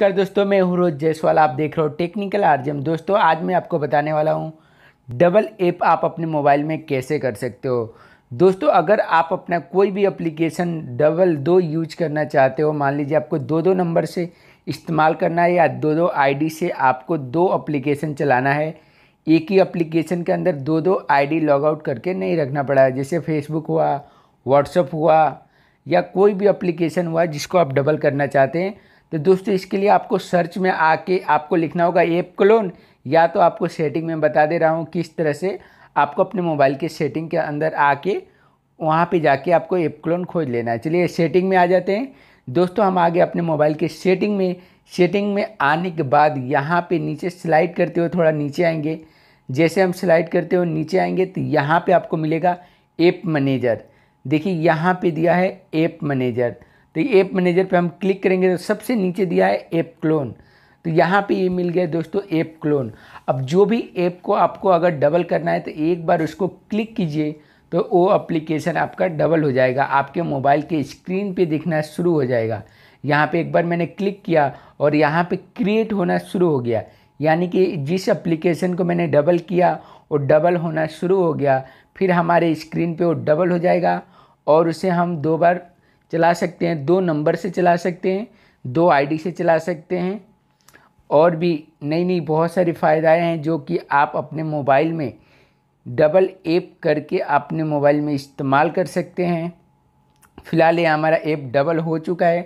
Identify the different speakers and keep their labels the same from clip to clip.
Speaker 1: कर दोस्तों मैं हूँ रोज जयसवाल आप देख रहे हो टेक्निकल आर्जम दोस्तों आज मैं आपको बताने वाला हूँ डबल ऐप आप अपने मोबाइल में कैसे कर सकते हो दोस्तों अगर आप अपना कोई भी एप्लीकेशन डबल दो यूज करना चाहते हो मान लीजिए आपको दो दो नंबर से इस्तेमाल करना है या दो दो आईडी से आपको दो एप्लीकेशन चलाना है एक ही एप्लीकेशन के अंदर दो दो आईडी लॉग आउट करके नहीं रखना पड़ा है जैसे फेसबुक हुआ व्हाट्सअप हुआ या कोई भी एप्लीकेशन हुआ जिसको आप डबल करना चाहते हैं तो दोस्तों इसके लिए आपको सर्च में आके आपको लिखना होगा एप क्लोन या तो आपको सेटिंग में बता दे रहा हूँ किस तरह से आपको अपने मोबाइल के सेटिंग के अंदर आके वहाँ पे जाके आपको एप क्लोन खोज लेना है चलिए सेटिंग में आ जाते हैं दोस्तों हम आगे अपने मोबाइल के सेटिंग में सेटिंग में आने के बाद यहाँ पर नीचे स्लाइड करते हुए थोड़ा नीचे आएंगे जैसे हम स्लाइड करते हुए नीचे आएंगे तो यहाँ पर आपको मिलेगा एप मैनेजर देखिए यहाँ पर दिया है ऐप मैनेजर तो ये ऐप मैनेजर पे हम क्लिक करेंगे तो सबसे नीचे दिया है ऐप क्लोन तो यहाँ पे ये मिल गया दोस्तों ऐप क्लोन अब जो भी ऐप को आपको अगर डबल करना है तो एक बार उसको क्लिक कीजिए तो वो अप्लीकेशन आपका डबल हो जाएगा आपके मोबाइल के स्क्रीन पर दिखना शुरू हो जाएगा यहाँ पर एक बार मैंने क्लिक किया और यहाँ पर क्रिएट होना शुरू हो गया यानी कि जिस एप्लीकेशन को मैंने डबल किया वो डबल होना शुरू हो गया फिर हमारे स्क्रीन पे वो डबल हो जाएगा और उसे हम दो बार चला सकते हैं दो नंबर से चला सकते हैं दो आईडी से चला सकते हैं और भी नई नई बहुत सारी फ़ायदाएँ हैं जो कि आप अपने मोबाइल में डबल ऐप करके अपने मोबाइल में इस्तेमाल कर सकते हैं फ़िलहाल ये हमारा ऐप डबल हो चुका है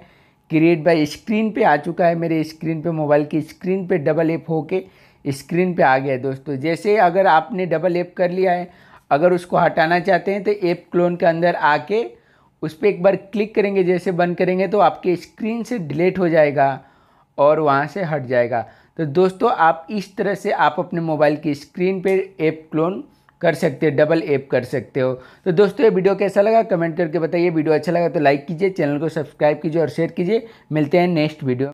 Speaker 1: क्रिएट बाय स्क्रीन पे आ चुका है मेरे स्क्रीन पे मोबाइल की स्क्रीन पे डबल ऐप होके स्क्रीन पे आ गया है दोस्तों जैसे अगर आपने डबल ऐप कर लिया है अगर उसको हटाना चाहते हैं तो ऐप क्लोन के अंदर आके उस पर एक बार क्लिक करेंगे जैसे बंद करेंगे तो आपके स्क्रीन से डिलीट हो जाएगा और वहाँ से हट जाएगा तो दोस्तों आप इस तरह से आप अपने मोबाइल की स्क्रीन पर ऐप क्लोन कर सकते हो डबल ऐप कर सकते हो तो दोस्तों ये वीडियो कैसा लगा कमेंट करके बताइए वीडियो अच्छा लगा तो लाइक कीजिए चैनल को सब्सक्राइब कीजिए और शेयर कीजिए मिलते हैं नेक्स्ट वीडियो